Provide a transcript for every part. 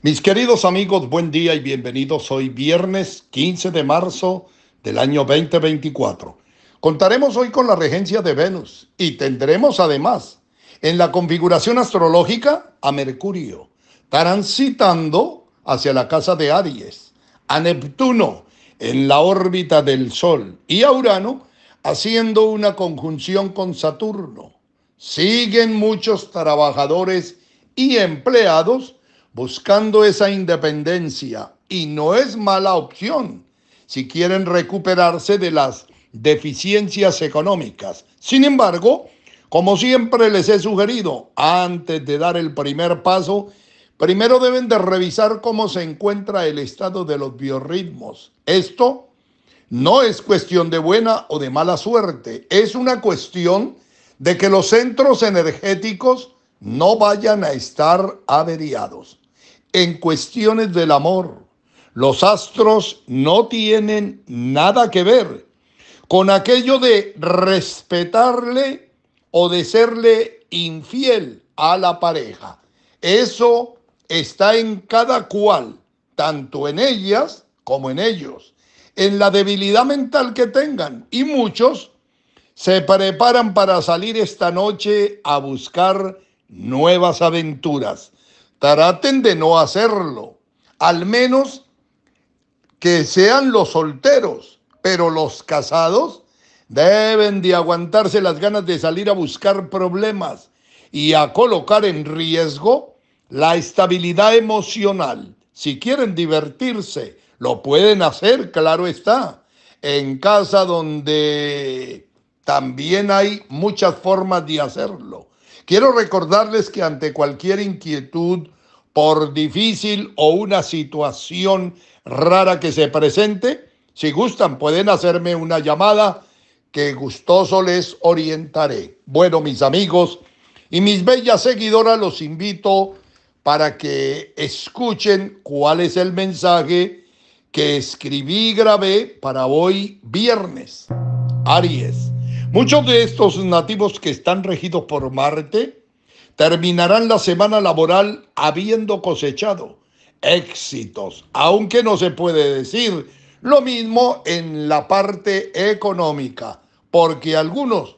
Mis queridos amigos, buen día y bienvenidos hoy viernes 15 de marzo del año 2024. Contaremos hoy con la regencia de Venus y tendremos además en la configuración astrológica a Mercurio, transitando hacia la casa de Aries, a Neptuno en la órbita del Sol y a Urano haciendo una conjunción con Saturno. Siguen muchos trabajadores y empleados buscando esa independencia y no es mala opción si quieren recuperarse de las deficiencias económicas. Sin embargo, como siempre les he sugerido, antes de dar el primer paso, primero deben de revisar cómo se encuentra el estado de los biorritmos. Esto no es cuestión de buena o de mala suerte, es una cuestión de que los centros energéticos no vayan a estar averiados en cuestiones del amor. Los astros no tienen nada que ver con aquello de respetarle o de serle infiel a la pareja. Eso está en cada cual, tanto en ellas como en ellos, en la debilidad mental que tengan. Y muchos se preparan para salir esta noche a buscar nuevas aventuras. Traten de no hacerlo, al menos que sean los solteros, pero los casados deben de aguantarse las ganas de salir a buscar problemas y a colocar en riesgo la estabilidad emocional. Si quieren divertirse, lo pueden hacer, claro está, en casa donde también hay muchas formas de hacerlo. Quiero recordarles que ante cualquier inquietud, por difícil o una situación rara que se presente, si gustan pueden hacerme una llamada que gustoso les orientaré. Bueno, mis amigos y mis bellas seguidoras, los invito para que escuchen cuál es el mensaje que escribí y grabé para hoy viernes. Aries. Muchos de estos nativos que están regidos por Marte terminarán la semana laboral habiendo cosechado éxitos, aunque no se puede decir lo mismo en la parte económica, porque algunos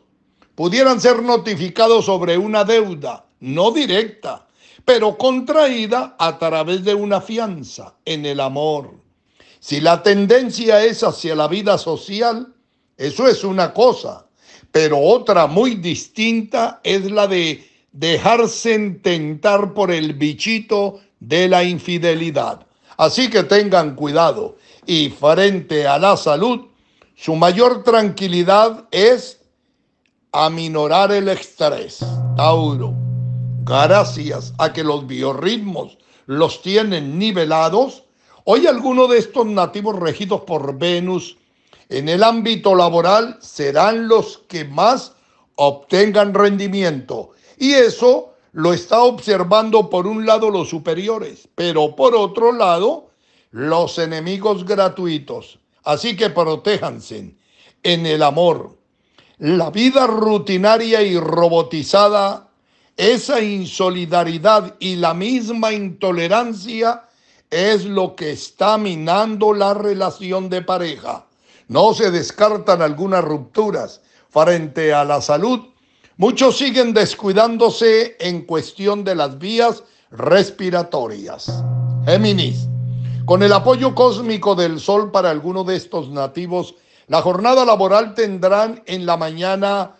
pudieran ser notificados sobre una deuda, no directa, pero contraída a través de una fianza en el amor. Si la tendencia es hacia la vida social, eso es una cosa, pero otra muy distinta es la de dejarse intentar por el bichito de la infidelidad. Así que tengan cuidado y frente a la salud, su mayor tranquilidad es aminorar el estrés. Tauro, gracias a que los biorritmos los tienen nivelados, hoy alguno de estos nativos regidos por Venus en el ámbito laboral serán los que más obtengan rendimiento. Y eso lo está observando por un lado los superiores, pero por otro lado los enemigos gratuitos. Así que protéjanse en el amor. La vida rutinaria y robotizada, esa insolidaridad y la misma intolerancia es lo que está minando la relación de pareja. No se descartan algunas rupturas frente a la salud. Muchos siguen descuidándose en cuestión de las vías respiratorias. Géminis. Con el apoyo cósmico del Sol para algunos de estos nativos, la jornada laboral tendrán en la mañana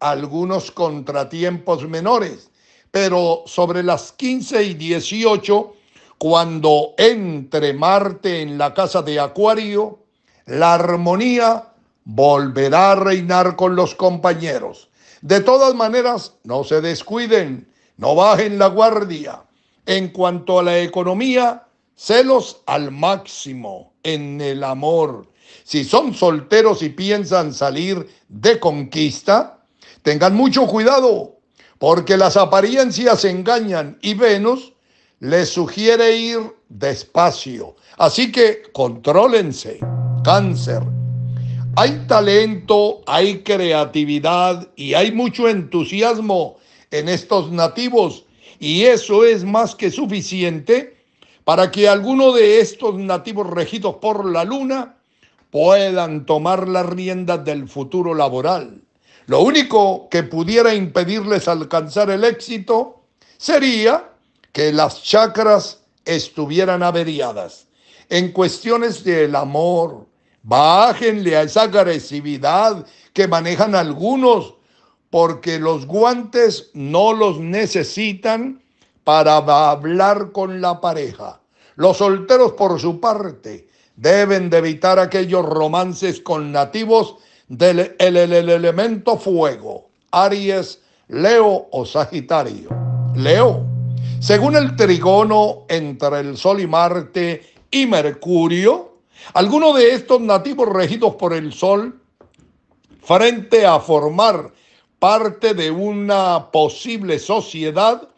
algunos contratiempos menores, pero sobre las 15 y 18, cuando entre Marte en la casa de Acuario, la armonía volverá a reinar con los compañeros. De todas maneras, no se descuiden, no bajen la guardia. En cuanto a la economía, celos al máximo en el amor. Si son solteros y piensan salir de conquista, tengan mucho cuidado, porque las apariencias engañan y Venus les sugiere ir despacio. Así que contrólense cáncer. Hay talento, hay creatividad y hay mucho entusiasmo en estos nativos y eso es más que suficiente para que alguno de estos nativos regidos por la luna puedan tomar las riendas del futuro laboral. Lo único que pudiera impedirles alcanzar el éxito sería que las chakras estuvieran averiadas. En cuestiones del amor, Bájenle a esa agresividad que manejan algunos, porque los guantes no los necesitan para hablar con la pareja. Los solteros, por su parte, deben de evitar aquellos romances con nativos del elemento fuego, Aries, Leo o Sagitario. Leo, según el trigono entre el Sol y Marte y Mercurio, algunos de estos nativos regidos por el sol, frente a formar parte de una posible sociedad,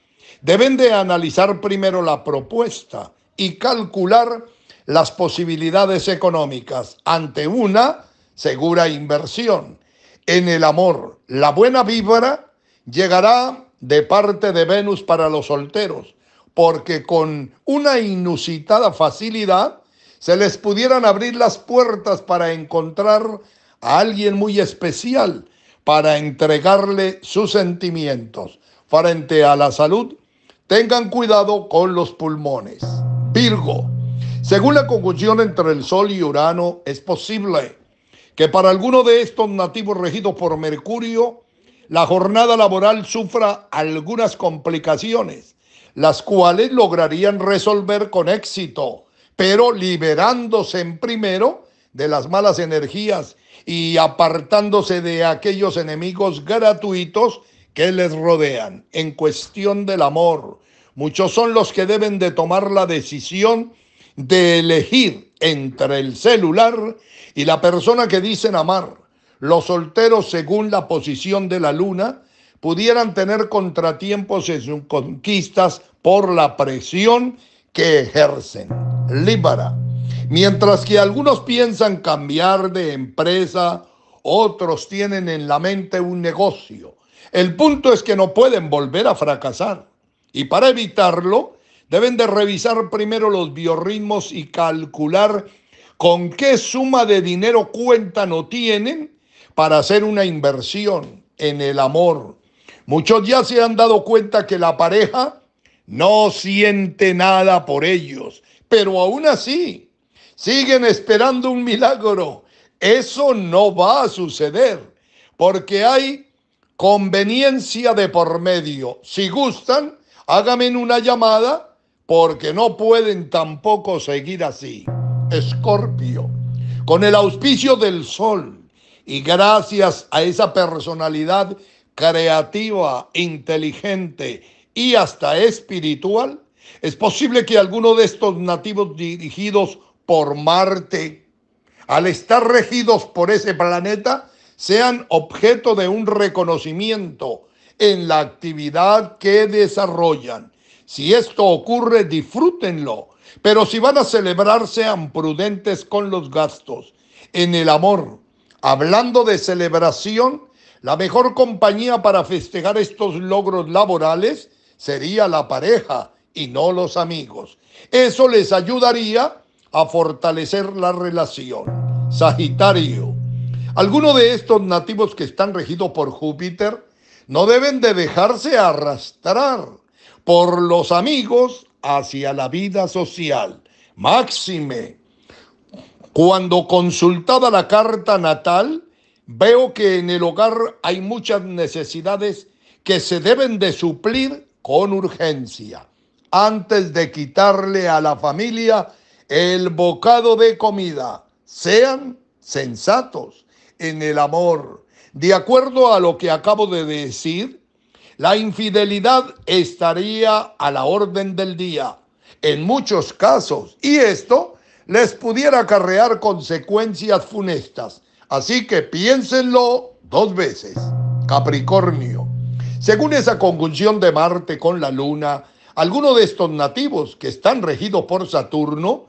deben de analizar primero la propuesta y calcular las posibilidades económicas ante una segura inversión. En el amor, la buena víbora llegará de parte de Venus para los solteros, porque con una inusitada facilidad se les pudieran abrir las puertas para encontrar a alguien muy especial para entregarle sus sentimientos frente a la salud, tengan cuidado con los pulmones. Virgo, según la conjunción entre el Sol y Urano, es posible que para alguno de estos nativos regidos por Mercurio, la jornada laboral sufra algunas complicaciones, las cuales lograrían resolver con éxito pero liberándose en primero de las malas energías y apartándose de aquellos enemigos gratuitos que les rodean. En cuestión del amor, muchos son los que deben de tomar la decisión de elegir entre el celular y la persona que dicen amar. Los solteros, según la posición de la luna, pudieran tener contratiempos en sus conquistas por la presión que ejercen. Líbara. Mientras que algunos piensan cambiar de empresa, otros tienen en la mente un negocio. El punto es que no pueden volver a fracasar. Y para evitarlo, deben de revisar primero los biorritmos y calcular con qué suma de dinero cuentan o tienen para hacer una inversión en el amor. Muchos ya se han dado cuenta que la pareja no siente nada por ellos pero aún así siguen esperando un milagro. Eso no va a suceder porque hay conveniencia de por medio. Si gustan, háganme una llamada porque no pueden tampoco seguir así. Escorpio, con el auspicio del sol y gracias a esa personalidad creativa, inteligente y hasta espiritual, es posible que alguno de estos nativos dirigidos por Marte, al estar regidos por ese planeta, sean objeto de un reconocimiento en la actividad que desarrollan. Si esto ocurre, disfrútenlo, pero si van a celebrar, sean prudentes con los gastos. En el amor, hablando de celebración, la mejor compañía para festejar estos logros laborales sería la pareja y no los amigos. Eso les ayudaría a fortalecer la relación. Sagitario. Algunos de estos nativos que están regidos por Júpiter no deben de dejarse arrastrar por los amigos hacia la vida social. Máxime, cuando consultaba la carta natal, veo que en el hogar hay muchas necesidades que se deben de suplir con urgencia antes de quitarle a la familia el bocado de comida. Sean sensatos en el amor. De acuerdo a lo que acabo de decir, la infidelidad estaría a la orden del día en muchos casos y esto les pudiera acarrear consecuencias funestas. Así que piénsenlo dos veces. Capricornio. Según esa conjunción de Marte con la Luna, algunos de estos nativos que están regidos por Saturno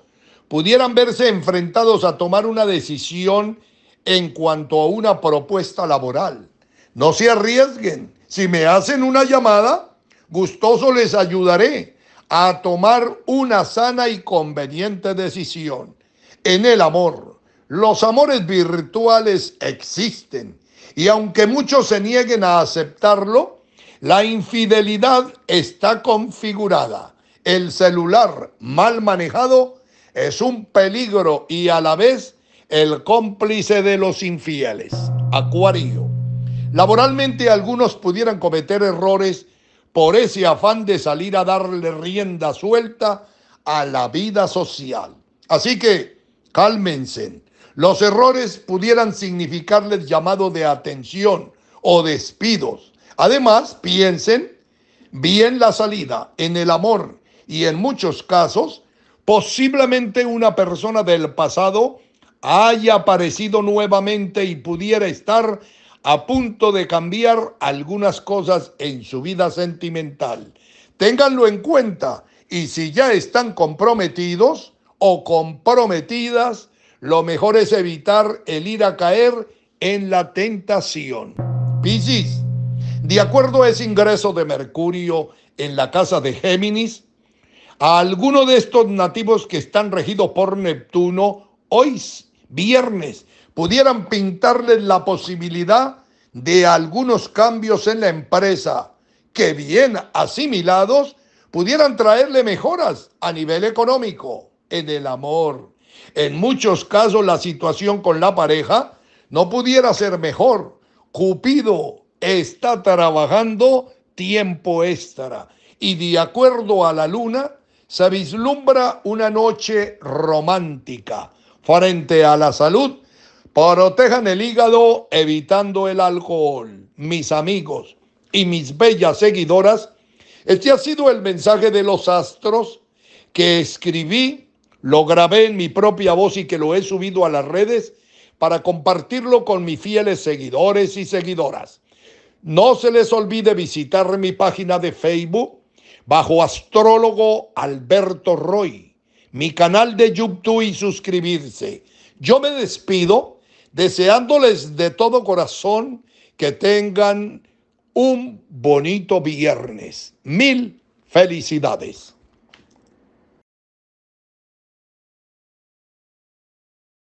pudieran verse enfrentados a tomar una decisión en cuanto a una propuesta laboral. No se arriesguen. Si me hacen una llamada, gustoso les ayudaré a tomar una sana y conveniente decisión. En el amor, los amores virtuales existen y aunque muchos se nieguen a aceptarlo, la infidelidad está configurada. El celular mal manejado es un peligro y a la vez el cómplice de los infieles. Acuario. Laboralmente algunos pudieran cometer errores por ese afán de salir a darle rienda suelta a la vida social. Así que cálmense. Los errores pudieran significarles llamado de atención o despidos. Además, piensen bien la salida en el amor y en muchos casos, posiblemente una persona del pasado haya aparecido nuevamente y pudiera estar a punto de cambiar algunas cosas en su vida sentimental. Ténganlo en cuenta y si ya están comprometidos o comprometidas, lo mejor es evitar el ir a caer en la tentación. Piscis. De acuerdo a ese ingreso de Mercurio en la casa de Géminis, a alguno de estos nativos que están regidos por Neptuno, hoy, viernes, pudieran pintarles la posibilidad de algunos cambios en la empresa que bien asimilados pudieran traerle mejoras a nivel económico, en el amor. En muchos casos la situación con la pareja no pudiera ser mejor. Cupido está trabajando tiempo extra y de acuerdo a la luna se vislumbra una noche romántica frente a la salud. Protejan el hígado evitando el alcohol, mis amigos y mis bellas seguidoras. Este ha sido el mensaje de los astros que escribí, lo grabé en mi propia voz y que lo he subido a las redes para compartirlo con mis fieles seguidores y seguidoras. No se les olvide visitar mi página de Facebook bajo astrólogo Alberto Roy, mi canal de YouTube y suscribirse. Yo me despido deseándoles de todo corazón que tengan un bonito viernes. Mil felicidades.